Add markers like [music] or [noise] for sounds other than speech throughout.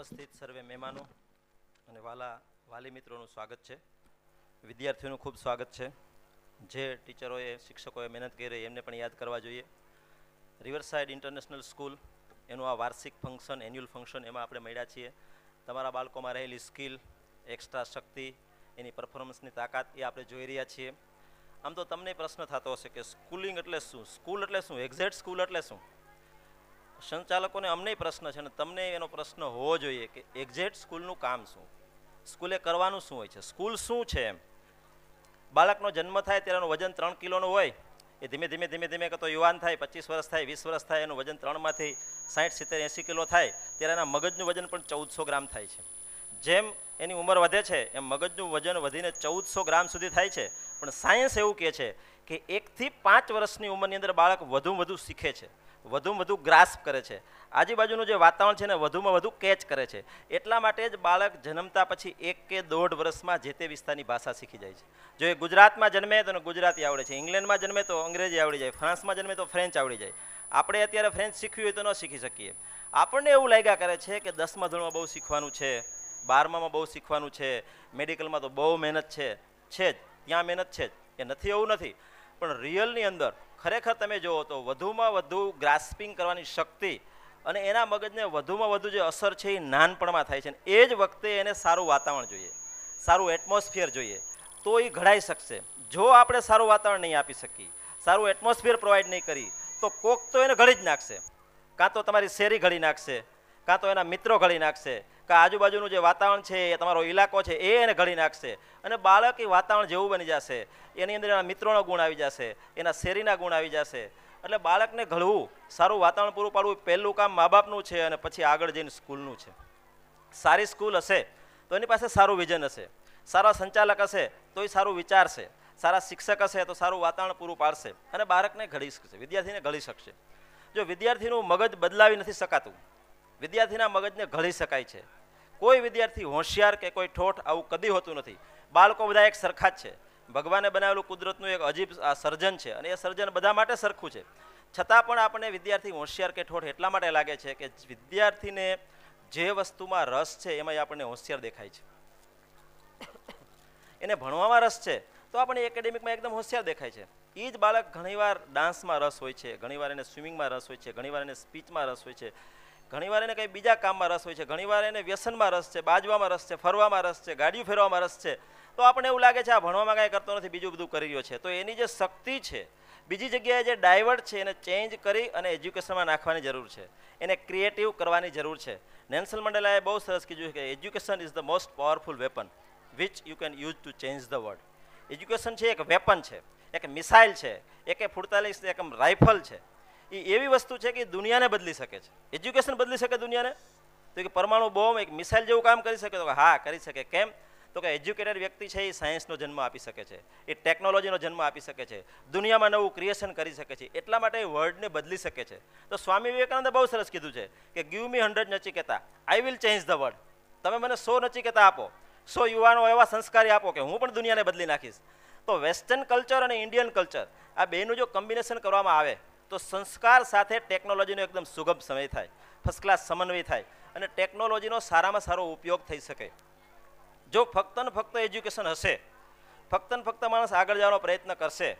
ઉપસ્થિત સર્વે મહેમાનો અને વાલા વાલી મિત્રોનું સ્વાગત છે વિદ્યાર્થીઓનું ખૂબ સ્વાગત છે જે ટીચરોએ શિક્ષકોએ મહેનત કરી રહી એમને પણ યાદ કરવા જોઈએ રિવરસાઇડ ઇન્ટરનેશનલ સ્કૂલ એનું આ વાર્ષિક ફંક્શન એન્યુઅલ ફંક્શન એમાં આપણે મળ્યા છીએ તમારા બાળકોમાં રહેલી સ્કિલ એક્સ્ટ્રા શક્તિ એની પરફોર્મન્સની તાકાત એ આપણે જોઈ રહ્યા છીએ આમ તો તમને પ્રશ્ન થતો હશે કે સ્કૂલિંગ એટલે શું સ્કૂલ એટલે શું એક્ઝેક્ટ સ્કૂલ એટલે શું સંચાલકોને અમને પ્રશ્ન છે અને તમને એનો પ્રશ્ન હોવો જોઈએ કે એક્ઝેક્ટ સ્કૂલનું કામ શું સ્કૂલે કરવાનું શું હોય છે સ્કૂલ શું છે એમ બાળકનો જન્મ થાય ત્યારે વજન ત્રણ કિલોનું હોય એ ધીમે ધીમે ધીમે ધીમે કરતો યુવાન થાય પચીસ વર્ષ થાય વીસ વર્ષ થાય એનું વજન ત્રણમાંથી સાઠ સિત્તેર એંસી કિલો થાય ત્યારે એના મગજનું વજન પણ ચૌદસો ગ્રામ થાય છે જેમ એની ઉંમર વધે છે એમ મગજનું વજન વધીને ચૌદસો ગ્રામ સુધી થાય છે પણ સાયન્સ એવું કહે છે કે એકથી પાંચ વર્ષની ઉંમરની અંદર બાળક વધુ વધુ શીખે છે વધુમાં વધુ ગ્રાસ્પ કરે છે આજુબાજુનું જે વાતાવરણ છે ને વધુમાં વધુ કેચ કરે છે એટલા માટે જ બાળક જન્મતા પછી એક કે દોઢ વર્ષમાં જે તે વિસ્તારની ભાષા શીખી જાય છે જો એ ગુજરાતમાં જન્મે તો ગુજરાતી આવડે છે ઇંગ્લેન્ડમાં જન્મે તો અંગ્રેજી આવડી જાય ફ્રાન્સમાં જન્મે તો ફ્રેન્ચ આવડી જાય આપણે અત્યારે ફ્રેન્ચ શીખવી હોય તો ન શીખી શકીએ આપણને એવું લાગ્યા કરે છે કે દસમા ધોરણમાં બહુ શીખવાનું છે બારમામાં બહુ શીખવાનું છે મેડિકલમાં તો બહુ મહેનત છે છે જ ત્યાં મહેનત છે જ એ નથી એવું નથી પણ રિયલની અંદર ખરેખર તમે જુઓ તો વધુમાં વધુ ગ્રાસ્પિંગ કરવાની શક્તિ અને એના મગજને વધુમાં વધુ જે અસર છે એ નાનપણમાં થાય છે એ જ વખતે એને સારું વાતાવરણ જોઈએ સારું એટમોસ્ફિયર જોઈએ તો એ ઘડાઈ શકશે જો આપણે સારું વાતાવરણ નહીં આપી શકીએ સારું એટમોસ્ફિયર પ્રોવાઈડ નહીં કરી તો કોક તો એને ઘડી જ નાખશે કાં તો તમારી શેરી ઘડી નાખશે કાં તો એના મિત્રો ઘડી નાખશે કે આજુબાજુનું જે વાતાવરણ છે એ તમારો ઇલાકો છે એ એને ઘડી નાખશે અને બાળક એ વાતાવરણ જેવું બની જશે એની અંદર એના મિત્રોનો ગુણ આવી જશે એના શેરીના ગુણ આવી જશે એટલે બાળકને ઘડવું સારું વાતાવરણ પૂરું પાડવું પહેલું કામ મા બાપનું છે અને પછી આગળ જઈને સ્કૂલનું છે સારી સ્કૂલ હશે તો એની પાસે સારું વિઝન હશે સારા સંચાલક હશે તો એ સારું વિચારશે સારા શિક્ષક હશે તો સારું વાતાવરણ પૂરું પાડશે અને બાળકને ઘડી શકશે વિદ્યાર્થીને ઘડી શકશે જો વિદ્યાર્થીનું મગજ બદલાવી નથી શકાતું વિદ્યાર્થીના મગજને ઘડી શકાય છે કોઈ વિદ્યાર્થી હોશિયાર કે કોઈ ઠોઠ આવું કદી હોતું નથી બાળકો બધા એક સરખા જ છે ભગવાને બનાવેલું કુદરતનું એક અજીબ આ સર્જન છે અને એ સર્જન બધા માટે સરખું છે છતાં પણ આપણને વિદ્યાર્થી હોશિયાર કે ઠોઠ એટલા માટે લાગે છે કે વિદ્યાર્થીને જે વસ્તુમાં રસ છે એમાં આપણને હોશિયાર દેખાય છે એને ભણવામાં રસ છે તો આપણને એકેડેમિકમાં એકદમ હોશિયાર દેખાય છે એ જ બાળક ઘણીવાર ડાન્સમાં રસ હોય છે ઘણીવાર એને સ્વિમિંગમાં રસ હોય છે ઘણીવાર એને સ્પીચમાં રસ હોય છે ઘણીવાર એને કંઈ બીજા કામમાં રસ હોય છે ઘણીવાર એને વ્યસનમાં રસ છે બાજવામાં રસ છે ફરવામાં રસ છે ગાડીઓ ફેરવામાં રસ છે તો આપણને એવું લાગે છે આ ભણવામાં કાંઈ કરતો નથી બીજું બધું કરી રહ્યો છે તો એની જે શક્તિ છે બીજી જગ્યાએ જે ડાયવર્ટ છે એને ચેન્જ કરી અને એજ્યુકેશનમાં નાખવાની જરૂર છે એને ક્રિએટિવ કરવાની જરૂર છે નેન્સલ મંડેલાએ બહુ સરસ કીધું છે કે education is the most powerful weapon which you can use to change the world education છે એક વેપન છે એક મિસાઇલ છે એકે ફૂડતાલીસ એક રાઇફલ છે એ એવી વસ્તુ છે કે દુનિયાને બદલી શકે છે એજ્યુકેશન બદલી શકે દુનિયાને તો કે પરમાણુ બોમ્બ એક મિસાઇલ જેવું કામ કરી શકે તો હા કરી શકે કેમ તો કે એજ્યુકેટેડ વ્યક્તિ છે એ સાયન્સનો જન્મ આપી શકે છે એ ટેકનોલોજીનો જન્મ આપી શકે છે દુનિયામાં નવું ક્રિએશન કરી શકે છે એટલા માટે એ વર્ડને બદલી શકે છે તો સ્વામી વિવેકાનંદે બહુ સરસ કીધું છે કે give me hundred Nachiketa I will change the word તમે મને સો નચિકેતા આપો સો યુવાનો એવા સંસ્કારી આપો કે હું પણ દુનિયાને બદલી નાખીશ તો વેસ્ટર્ન કલ્ચર અને ઇન્ડિયન કલ્ચર આ બેનું જો કોમ્બિનેશન કરવામાં આવે તો સંસ્કાર સાથે ટેકનોલોજીનો એકદમ સુગમ સમય થાય ફર્સ્ટ ક્લાસ સમન્વય થાય અને ટેકનોલોજીનો સારામાં સારો ઉપયોગ થઈ શકે જો ફક્ત ને ફક્ત એજ્યુકેશન હશે ફક્ત ને ફક્ત માણસ આગળ જવાનો પ્રયત્ન કરશે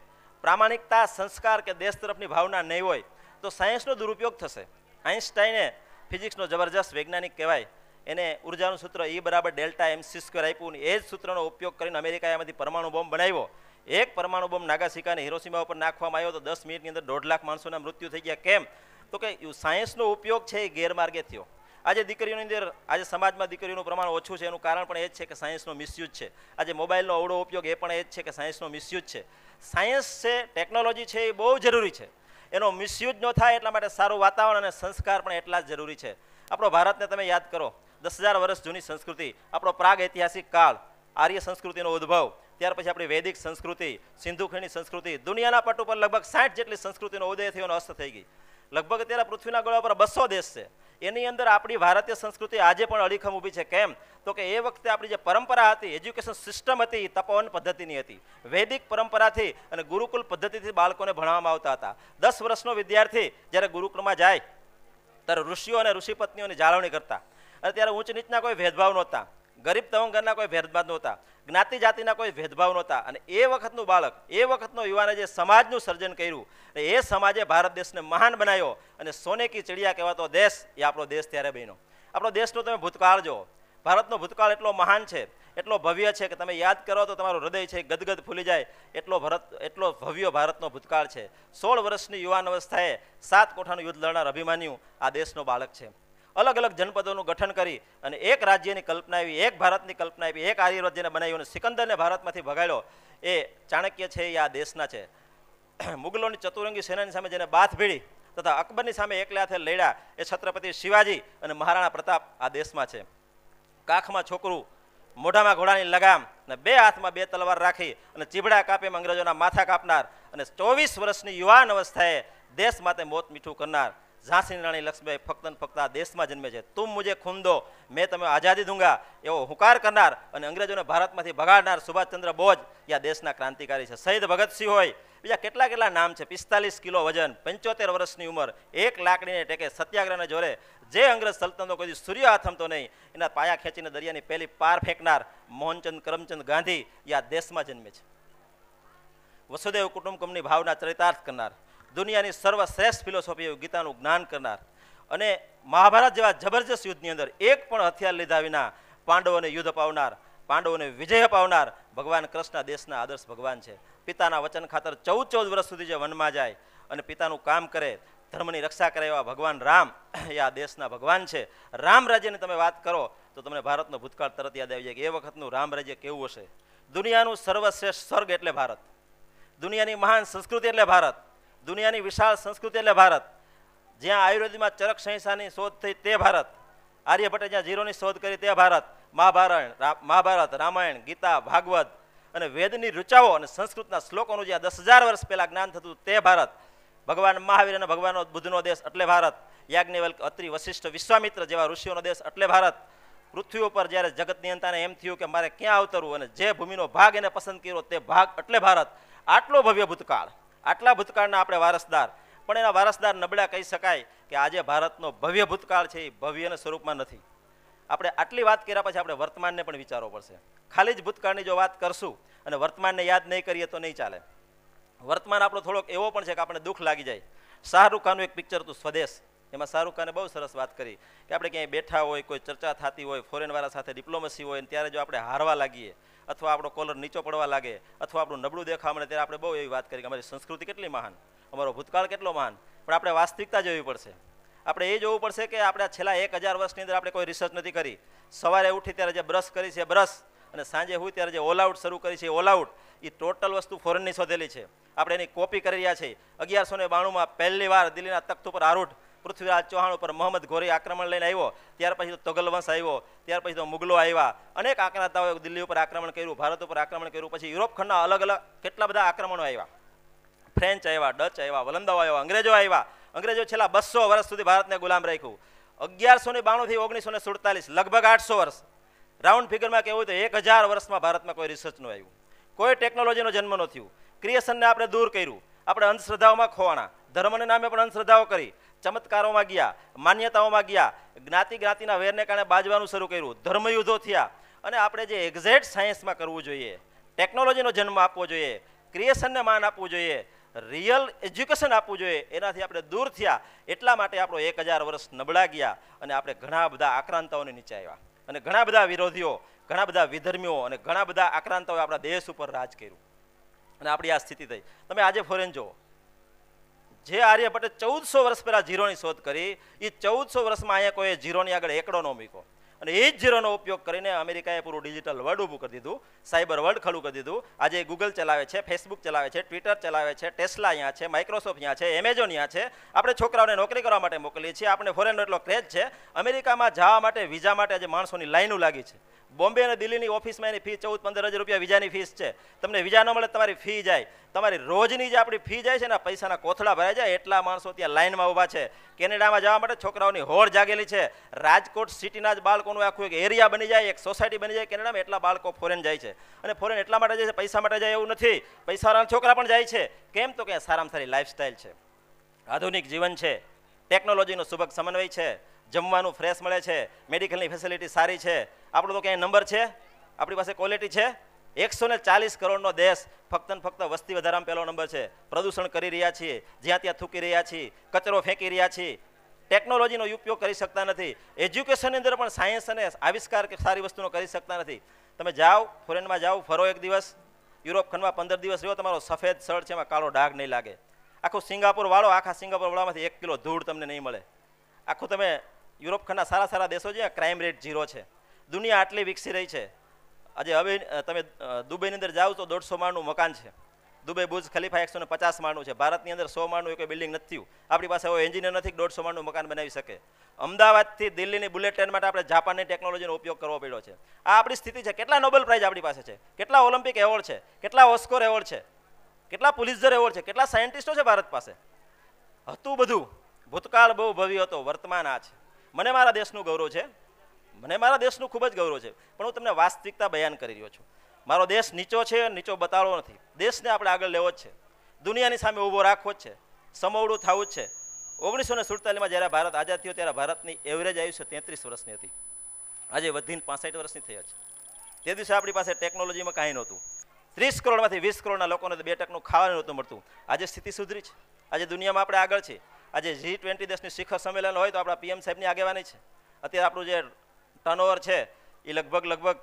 પ્રામાણિકતા સંસ્કાર કે દેશ તરફની ભાવના નહીં હોય તો સાયન્સનો દુરુપયોગ થશે આઈન્સ્ટાઈને ફિઝિક્સનો જબરજસ્ત વૈજ્ઞાનિક કહેવાય એને ઉર્જાનું સૂત્ર ઈ e બરાબર ડેલ્ટા એમ સી સ્ક્વેર આપ્યું એ જ સૂત્રનો ઉપયોગ કરીને અમેરિકાએ આમાંથી પરમાણુ બોમ્બ બનાવ્યો એક પરમાણુ બોમ્બ નાગાસિકાને હિરોસીમા ઉપર નાખવામાં આવ્યો તો દસ મિનિટની અંદર દોઢ લાખ માણસોના મૃત્યુ થઈ ગયા કેમ તો કે સાયન્સનો ઉપયોગ છે એ ગેરમાર્ગે થયો આજે દીકરીઓની અંદર આજે સમાજમાં દીકરીઓનું પ્રમાણ ઓછું છે એનું કારણ પણ એ જ છે કે સાયન્સનો મિસયુઝ છે આજે મોબાઈલનો અવળો ઉપયોગ એ પણ એ જ છે કે સાયન્સનો મિસયુઝ છે સાયન્સ છે ટેકનોલોજી છે એ બહુ જરૂરી છે એનો મિસયુઝ ન થાય એટલા માટે સારું વાતાવરણ અને સંસ્કાર પણ એટલા જ જરૂરી છે આપણો ભારતને તમે યાદ કરો દસ હજાર વર્ષ જૂની સંસ્કૃતિ આપણો પ્રાગ ઐતિહાસિક કાળ આર્ય સંસ્કૃતિનો ઉદ્ભવ ત્યાર પછી આપણી વૈદિક સંસ્કૃતિ સિંધુ ખીણની સંસ્કૃતિ દુનિયાના પટ ઉપર લગભગ સાઠ જેટલી સંસ્કૃતિનો ઉદય થયો અસ્ત થઈ ગઈ લગભગ અત્યારે પૃથ્વીના ગળા પર બસો દેશ છે એની અંદર આપણી ભારતીય સંસ્કૃતિ આજે પણ અડીખમ ઊભી છે કેમ તો કે એ વખતે આપણી જે પરંપરા હતી એજ્યુકેશન સિસ્ટમ હતી તપોવન પદ્ધતિની હતી વૈદિક પરંપરાથી અને ગુરુકુલ પદ્ધતિથી બાળકોને ભણવામાં આવતા હતા દસ વર્ષનો વિદ્યાર્થી જ્યારે ગુરુકુલમાં જાય ત્યારે ઋષિઓ અને ઋષિપત્નીઓની જાળવણી કરતા અને ત્યારે ઊંચ નીચના કોઈ ભેદભાવ નહોતા ગરીબ તવંગરના કોઈ ભેદભાવ નહોતા જ્ઞાતિ જાતિના કોઈ ભેદભાવ નહોતા અને એ વખતનું બાળક એ વખતનો યુવાને જે સમાજનું સર્જન કર્યું એ સમાજે ભારત દેશને મહાન બનાવ્યો અને સોને કી ચિડિયા કહેવાતો દેશ એ આપણો દેશ ત્યારે બન્યો આપણો દેશનો તમે ભૂતકાળ જુઓ ભારતનો ભૂતકાળ એટલો મહાન છે એટલો ભવ્ય છે કે તમે યાદ કરો તો તમારું હૃદય છે ગદગદ ફૂલી જાય એટલો ભારત એટલો ભવ્ય ભારતનો ભૂતકાળ છે સોળ વર્ષની યુવાન અવસ્થાએ સાત કોઠાનું યુદ્ધ લડનાર અભિમાન્યુ આ દેશનો બાળક છે અલગ અલગ જનપદોનું ગઠન કરી અને એક રાજ્યની કલ્પના આવી એક ભારતની કલ્પના આવી એક આર્યવ્રત બનાવ્યું અને સિકંદરને ભારતમાંથી ભગાડ્યો એ ચાણક્ય છે એ આ દેશના છે [clears throat] મુગલોની ચતુરંગી સેનાની સામે જેને બાથ ભીડી તથા અકબરની સામે એકલા એકલાથે લડ્યા એ છત્રપતિ શિવાજી અને મહારાણા પ્રતાપ આ દેશમાં છે કાખમાં છોકરું મોઢામાં ઘોડાની લગામ અને બે હાથમાં બે તલવાર રાખી અને ચીભડા કાપીમાં અંગ્રેજોના માથા કાપનાર અને ચોવીસ વર્ષની યુવાન અવસ્થાએ દેશ માટે મોત મીઠું કરનાર ઝાંસીની રાણી લક્ષ્મીબાઈ ફક્ત ફક્ત આ દેશમાં જન્મે છે તું મુજે ખૂન દો મેં તમે આઝાદી દૂંગા એવો હુંકાર કરનાર અને અંગ્રેજોને ભારતમાંથી ભગાડનાર સુભાષચંદ્ર બોઝ યા દેશના ક્રાંતિકારી છે શહીદ ભગતસિંહ હોય બીજા કેટલા કેટલા નામ છે પિસ્તાલીસ કિલો વજન પંચોતેર વર્ષની ઉંમર એક લાકડીને ટેકે સત્યાગ્રહને જોરે જે અંગ્રેજ સલ્તનતો કોઈ સૂર્ય આથમતો નહીં એના પાયા ખેંચીને દરિયાની પહેલી પાર ફેંકનાર મોહનચંદ કરમચંદ ગાંધી યા દેશમાં જન્મે છે વસુદેવ કુટુંબકમની ભાવના ચરિતાર્થ કરનાર દુનિયાની સર્વશ્રેષ્ઠ ફિલોસોફી એવું ગીતાનું જ્ઞાન કરનાર અને મહાભારત જેવા જબરજસ્ત યુદ્ધની અંદર એક પણ હથિયાર લીધા વિના પાંડવોને યુદ્ધ અપાવનાર પાંડવોને વિજય અપાવનાર ભગવાન કૃષ્ણ દેશના આદર્શ ભગવાન છે પિતાના વચન ખાતર ચૌદ ચૌદ વર્ષ સુધી જે વનમાં જાય અને પિતાનું કામ કરે ધર્મની રક્ષા કરે એવા ભગવાન રામ એ આ દેશના ભગવાન છે રામ રાજ્યની તમે વાત કરો તો તમને ભારતનો ભૂતકાળ તરત યાદ આવી જાય કે એ વખતનું રામ રાજ્ય કેવું હશે દુનિયાનું સર્વશ્રેષ્ઠ સ્વર્ગ એટલે ભારત દુનિયાની મહાન સંસ્કૃતિ એટલે ભારત દુનિયાની વિશાળ સંસ્કૃતિ એટલે ભારત જ્યાં આયુર્વેદમાં ચરક સંહિતાની શોધ થઈ તે ભારત આર્યભટ્ટે જ્યાં જીરોની શોધ કરી તે ભારત મહાભારત મહાભારત રામાયણ ગીતા ભાગવત અને વેદની રૂચાઓ અને સંસ્કૃતના શ્લોકોનું જ્યાં દસ હજાર વર્ષ પહેલાં જ્ઞાન થતું તે ભારત ભગવાન મહાવીર અને ભગવાન બુદ્ધનો દેશ એટલે ભારત યાજ્ઞવલ્ક અત્રિ વશિષ્ઠ વિશ્વામિત્ર જેવા ઋષિઓનો દેશ એટલે ભારત પૃથ્વી ઉપર જ્યારે જગત નિયંતાને એમ થયું કે મારે ક્યાં અવતરવું અને જે ભૂમિનો ભાગ એને પસંદ કર્યો તે ભાગ એટલે ભારત આટલો ભવ્ય ભૂતકાળ આટલા ભૂતકાળના આપણે વારસદાર પણ એના વારસદાર નબળા કહી શકાય કે આજે ભારતનો ભવ્ય ભૂતકાળ છે એ ભવ્યના સ્વરૂપમાં નથી આપણે આટલી વાત કર્યા પછી આપણે વર્તમાનને પણ વિચારવો પડશે ખાલી જ ભૂતકાળની જો વાત કરશું અને વર્તમાનને યાદ નહીં કરીએ તો નહીં ચાલે વર્તમાન આપણો થોડોક એવો પણ છે કે આપણે દુઃખ લાગી જાય શાહરુખ ખાનનું એક પિક્ચર હતું સ્વદેશ એમાં શાહરુખ ખાને બહુ સરસ વાત કરી કે આપણે ક્યાંય બેઠા હોય કોઈ ચર્ચા થતી હોય ફોરેનવાળા સાથે ડિપ્લોમસી હોય ત્યારે જો આપણે હારવા લાગીએ અથવા આપણો કોલર નીચો પડવા લાગે અથવા આપણું નબળું દેખાવા મળે ત્યારે આપણે બહુ એવી વાત કરી કે અમારી સંસ્કૃતિ કેટલી મહાન અમારો ભૂતકાળ કેટલો મહાન પણ આપણે વાસ્તવિકતા જોવી પડશે આપણે એ જોવું પડશે કે આપણે છેલ્લા એક હજાર વર્ષની અંદર આપણે કોઈ રિસર્ચ નથી કરી સવારે ઉઠી ત્યારે જે બ્રશ કરી છે બ્રશ અને સાંજે હોય ત્યારે જે ઓલ આઉટ શરૂ કરી છે ઓલ આઉટ એ ટોટલ વસ્તુ ફોરેનની શોધેલી છે આપણે એની કોપી કરી રહ્યા છીએ અગિયારસો ને બાણુંમાં પહેલી વાર દિલ્હીના તખ્ત ઉપર આરૂઢ પૃથ્વીરાજ ચૌહાણ ઉપર મોહમ્મદ ઘોરી આક્રમણ લઈને આવ્યો ત્યાર પછી તો તોગલ વંશ આવ્યો ત્યાર પછી તો મુગલો આવ્યા અનેક આક્રમતાઓએ દિલ્હી ઉપર આક્રમણ કર્યું ભારત ઉપર આક્રમણ કર્યું પછી યુરોપ ખંડના અલગ અલગ કેટલા બધા આક્રમણો આવ્યા ફ્રેન્ચ આવ્યા ડચ આવ્યા વલંદાઓ આવ્યા અંગ્રેજો આવ્યા અંગ્રેજો છેલ્લા બસો વર્ષ સુધી ભારતને ગુલામ રાખ્યું અગિયારસો ને બાણુંથી ઓગણીસો ને સુડતાલીસ લગભગ આઠસો વર્ષ રાઉન્ડ ફિગરમાં કેવું હોય તો એક હજાર વર્ષમાં ભારતમાં કોઈ રિસર્ચ નું આવ્યું કોઈ ટેકનોલોજીનો જન્મ ન થયું ક્રિએશનને આપણે દૂર કર્યું આપણે અંધશ્રદ્ધાઓમાં ખોવાણા ધર્મને નામે પણ અંધશ્રદ્ધાઓ કરી ચમત્કારોમાં ગયા માન્યતાઓમાં ગયા જ્ઞાતિ જ્ઞાતિના વેરને કારણે બાજવાનું શરૂ કર્યું ધર્મયુદ્ધો થયા અને આપણે જે એક્ઝેક્ટ સાયન્સમાં કરવું જોઈએ ટેકનોલોજીનો જન્મ આપવો જોઈએ ક્રિએશનને માન આપવું જોઈએ રિયલ એજ્યુકેશન આપવું જોઈએ એનાથી આપણે દૂર થયા એટલા માટે આપણો એક હજાર વર્ષ નબળા ગયા અને આપણે ઘણા બધા આક્રાંતાઓને નીચે આવ્યા અને ઘણા બધા વિરોધીઓ ઘણા બધા વિધર્મીઓ અને ઘણા બધા આક્રાંતાઓએ આપણા દેશ ઉપર રાજ કર્યું અને આપણી આ સ્થિતિ થઈ તમે આજે ફોરેન જુઓ જે આર્યભટ્ટે ચૌદસો વર્ષ પહેલાં ઝીરોની શોધ કરી એ ચૌદસો વર્ષમાં અહીંયા કોઈ ઝીરોની આગળ એકડો ન મૂક્યો અને એ જ જીરોનો ઉપયોગ કરીને અમેરિકાએ પૂરું ડિજિટલ વર્લ્ડ ઊભું કરી દીધું સાયબર વર્લ્ડ ખડું કરી દીધું આજે ગૂગલ ચલાવે છે ફેસબુક ચલાવે છે ટ્વિટર ચલાવે છે ટેસ્લા અહીંયા છે માઇક્રોસોફ્ટ અહીંયા છે એમેઝોન અહીંયા છે આપણે છોકરાઓને નોકરી કરવા માટે મોકલીએ છીએ આપણે ફોરેનનો એટલો ક્રેઝ છે અમેરિકામાં જવા માટે વિઝા માટે આજે માણસોની લાઈનો લાગી છે બોમ્બે અને દિલ્હીની ઓફિસમાં એની ફી ચૌદ પંદર હજાર રૂપિયા વિઝાની ફીસ છે તમને વિઝા ન મળે તમારી ફી જાય તમારી રોજની જે આપણી ફી જાય છે ને પૈસાના કોથળા ભરાઈ જાય એટલા માણસો ત્યાં લાઇનમાં ઊભા છે કેનેડામાં જવા માટે છોકરાઓની હોડ જાગેલી છે રાજકોટ સિટીના જ બાળકોનું આખું એક એરિયા બની જાય એક સોસાયટી બની જાય કેનેડામાં એટલા બાળકો ફોરેન જાય છે અને ફોરેન એટલા માટે જાય છે પૈસા માટે જાય એવું નથી પૈસાવાળા છોકરા પણ જાય છે કેમ તો કે સારામાં સારી લાઈફસ્ટાઈલ છે આધુનિક જીવન છે ટેકનોલોજીનો સુભગ સમન્વય છે જમવાનું ફ્રેશ મળે છે મેડિકલની ફેસિલિટી સારી છે આપણો તો ક્યાંય નંબર છે આપણી પાસે ક્વોલિટી છે એકસો ને ચાલીસ કરોડનો દેશ ફક્ત ને ફક્ત વસ્તી વધારામાં પહેલો નંબર છે પ્રદૂષણ કરી રહ્યા છીએ જ્યાં ત્યાં થૂકી રહ્યા છીએ કચરો ફેંકી રહ્યા છીએ ટેકનોલોજીનો ઉપયોગ કરી શકતા નથી એજ્યુકેશનની અંદર પણ સાયન્સ અને આવિષ્કાર સારી વસ્તુનો કરી શકતા નથી તમે જાઓ ફોરેનમાં જાઓ ફરો એક દિવસ યુરોપ ખંડમાં પંદર દિવસ રહ્યો તમારો સફેદ શર્ટ છે એમાં કાળો ડાઘ નહીં લાગે આખું સિંગાપુર વાળો આખા સિંગાપુર વાળામાંથી એક કિલો ધૂળ તમને નહીં મળે આખું તમે યુરોપ ખંડના સારા સારા દેશો છે ક્રાઇમ રેટ ઝીરો છે દુનિયા આટલી વિકસી રહી છે આજે હવે તમે દુબઈની અંદર જાઓ તો દોઢસો માળનું મકાન છે દુબઈ બુજ ખલીફા એકસો ને પચાસ માળનું છે ભારતની અંદર સો માળનું એક બિલ્ડિંગ નથી આપણી પાસે એવો એન્જિનિયર નથી દોઢસો માળનું મકાન બનાવી શકે અમદાવાદથી દિલ્હીની બુલેટ ટ્રેન માટે આપણે જાપાનની ટેકનોલોજીનો ઉપયોગ કરવો પડ્યો છે આ આપણી સ્થિતિ છે કેટલા નોબેલ પ્રાઇઝ આપણી પાસે છે કેટલા ઓલિમ્પિક એવોર્ડ છે કેટલા ઓસ્કોર એવોર્ડ છે કેટલા પુલિસર એવોર્ડ છે કેટલા સાયન્ટિસ્ટો છે ભારત પાસે હતું બધું ભૂતકાળ બહુ ભવ્ય હતો વર્તમાન આ છે મને મારા દેશનું ગૌરવ છે મને મારા દેશનું ખૂબ જ ગૌરવ છે પણ હું તમને વાસ્તવિકતા બયાન કરી રહ્યો છું મારો દેશ નીચો છે નીચો બતાવવો નથી દેશને આપણે આગળ લેવો જ છે દુનિયાની સામે ઊભો રાખવો જ છે સમવડું થવું જ છે ઓગણીસો ને સુડતાલીસમાં જ્યારે ભારત આઝાદ થયો ત્યારે ભારતની એવરેજ આયુષ્ય તેત્રીસ વર્ષની હતી આજે વધીને પાસઠ વર્ષની થઈ છે તે દિવસે આપણી પાસે ટેકનોલોજીમાં કાંઈ નહોતું ત્રીસ કરોડમાંથી વીસ કરોડના લોકોને બે ટકનું ખાવાનું નહોતું મળતું આજે સ્થિતિ સુધરી છે આજે દુનિયામાં આપણે આગળ છીએ આજે જી ટ્વેન્ટી દેશની શિખર સંમેલન હોય તો આપણા પીએમ સાહેબની આગેવાની છે અત્યારે આપણું જે ટર્નઓવર છે એ લગભગ લગભગ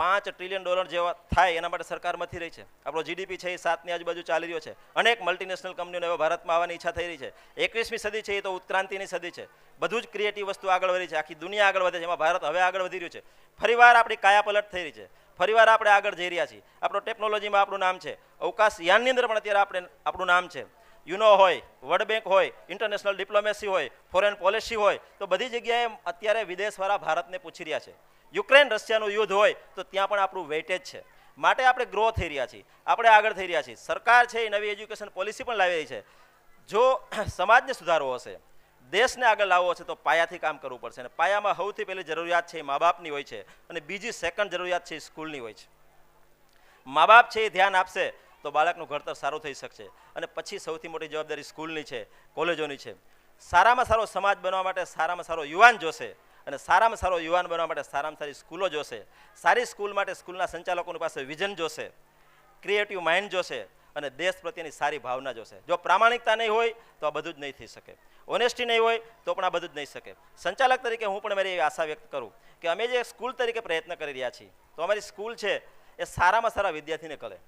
પાંચ ટ્રિલિયન ડોલર જેવા થાય એના માટે સરકાર મથી રહી છે આપણો જીડીપી છે એ સાતની આજુબાજુ ચાલી રહ્યો છે અનેક મલ્ટીનેશનલ કંપનીઓને હવે ભારતમાં આવવાની ઈચ્છા થઈ રહી છે એકવીસમી સદી છે એ તો ઉત્ક્રાંતિની સદી છે બધું જ ક્રિએટિવ વસ્તુ આગળ વધી છે આખી દુનિયા આગળ વધે છે એમાં ભારત હવે આગળ વધી રહ્યું છે ફરીવાર આપણી કાયાપલટ થઈ રહી છે ફરીવાર આપણે આગળ જઈ રહ્યા છીએ આપણો ટેકનોલોજીમાં આપણું નામ છે અવકાશ અવકાશયાનની અંદર પણ અત્યારે આપણે આપણું નામ છે યુનો હોય વર્લ્ડ બેંક હોય ઇન્ટરનેશનલ ડિપ્લોમેસી હોય ફોરેન પોલિસી હોય તો બધી જગ્યાએ અત્યારે વિદેશવાળા ભારતને પૂછી રહ્યા છે યુક્રેન રશિયાનું યુદ્ધ હોય તો ત્યાં પણ આપણું વેઇટેજ છે માટે આપણે ગ્રો થઈ રહ્યા છીએ આપણે આગળ થઈ રહ્યા છીએ સરકાર છે એ નવી એજ્યુકેશન પોલિસી પણ લાવી રહી છે જો [clears throat] સમાજને સુધારવો હશે દેશને આગળ લાવવો છે તો પાયાથી કામ કરવું પડશે અને પાયામાં સૌથી પહેલી જરૂરિયાત છે એ મા બાપની હોય છે અને બીજી સેકન્ડ જરૂરિયાત છે એ સ્કૂલની હોય છે મા બાપ છે એ ધ્યાન આપશે તો બાળકનું ઘડતર સારું થઈ શકશે અને પછી સૌથી મોટી જવાબદારી સ્કૂલની છે કોલેજોની છે સારામાં સારો સમાજ બનવા માટે સારામાં સારો યુવાન જોશે અને સારામાં સારો યુવાન બનવા માટે સારામાં સારી સ્કૂલો જોશે સારી સ્કૂલ માટે સ્કૂલના સંચાલકોની પાસે વિઝન જોશે ક્રિએટિવ માઇન્ડ જોશે અને દેશ પ્રત્યેની સારી ભાવના જોશે જો પ્રામાણિકતા નહીં હોય તો આ બધું જ નહીં થઈ શકે ઓનેસ્ટી નહીં હોય તો પણ આ બધું જ નહીં શકે સંચાલક તરીકે હું પણ મારી આશા વ્યક્ત કરું કે અમે જે સ્કૂલ તરીકે પ્રયત્ન કરી રહ્યા છીએ તો અમારી સ્કૂલ છે એ સારામાં સારા વિદ્યાર્થીને કરે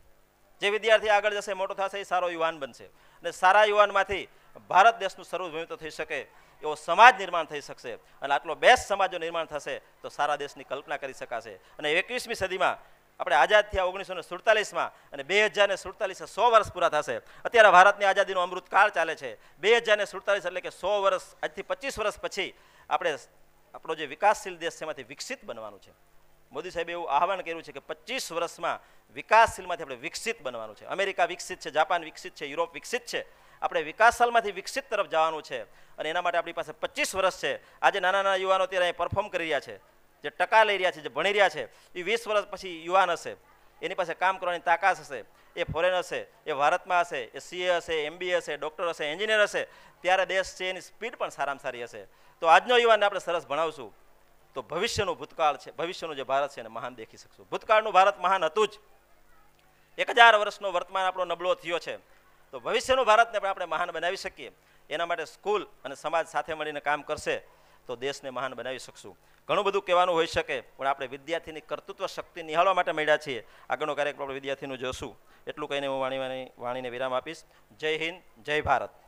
જે વિદ્યાર્થી આગળ જશે મોટો થશે એ સારો યુવાન બનશે અને સારા યુવાનમાંથી ભારત દેશનું સર્વભૂમિત્વ થઈ શકે એવો સમાજ નિર્માણ થઈ શકશે અને આટલો બેસ્ટ સમાજ નિર્માણ થશે તો સારા દેશની કલ્પના કરી શકાશે અને એકવીસમી સદીમાં આપણે આઝાદ થયા ઓગણીસો ને સુડતાલીસમાં અને બે હજાર ને સુડતાલીસે સો વર્ષ પૂરા થશે અત્યારે ભારતની આઝાદીનો અમૃતકાળ ચાલે છે બે હજાર ને સુડતાલીસ એટલે કે સો વર્ષ આજથી પચીસ વર્ષ પછી આપણે આપણો જે વિકાસશીલ દેશ છે એમાંથી વિકસિત બનવાનું છે મોદી સાહેબે એવું આહવાન કર્યું છે કે પચીસ વર્ષમાં વિકાસશીલમાંથી આપણે વિકસિત બનવાનું છે અમેરિકા વિકસિત છે જાપાન વિકસિત છે યુરોપ વિકસિત છે આપણે વિકાસશાલમાંથી વિકસિત તરફ જવાનું છે અને એના માટે આપણી પાસે પચીસ વર્ષ છે આજે નાના નાના યુવાનો અત્યારે પરફોર્મ કરી રહ્યા છે જે ટકા લઈ રહ્યા છે જે ભણી રહ્યા છે એ વીસ વર્ષ પછી યુવાન હશે એની પાસે કામ કરવાની તાકાત હશે એ ફોરેન હશે એ ભારતમાં હશે એ સીએ હશે એમબીએ હશે ડૉક્ટર હશે એન્જિનિયર હશે ત્યારે દેશ છે એની સ્પીડ પણ સારામાં સારી હશે તો આજનો યુવાનને આપણે સરસ ભણાવશું તો ભવિષ્યનું ભૂતકાળ છે ભવિષ્યનું જે ભારત છે એને મહાન દેખી શકશું ભૂતકાળનું ભારત મહાન હતું જ એક હજાર વર્ષનો વર્તમાન આપણો નબળો થયો છે તો ભવિષ્યનું ભારતને પણ આપણે મહાન બનાવી શકીએ એના માટે સ્કૂલ અને સમાજ સાથે મળીને કામ કરશે તો દેશને મહાન બનાવી શકશું ઘણું બધું કહેવાનું હોઈ શકે પણ આપણે વિદ્યાર્થીની કર્તૃત્વ શક્તિ નિહાળવા માટે મળ્યા છીએ આગળનો કાર્યક્રમ આપણે વિદ્યાર્થીનું જોશું એટલું કહીને હું વાણી વાણીને વિરામ આપીશ જય હિન્દ જય ભારત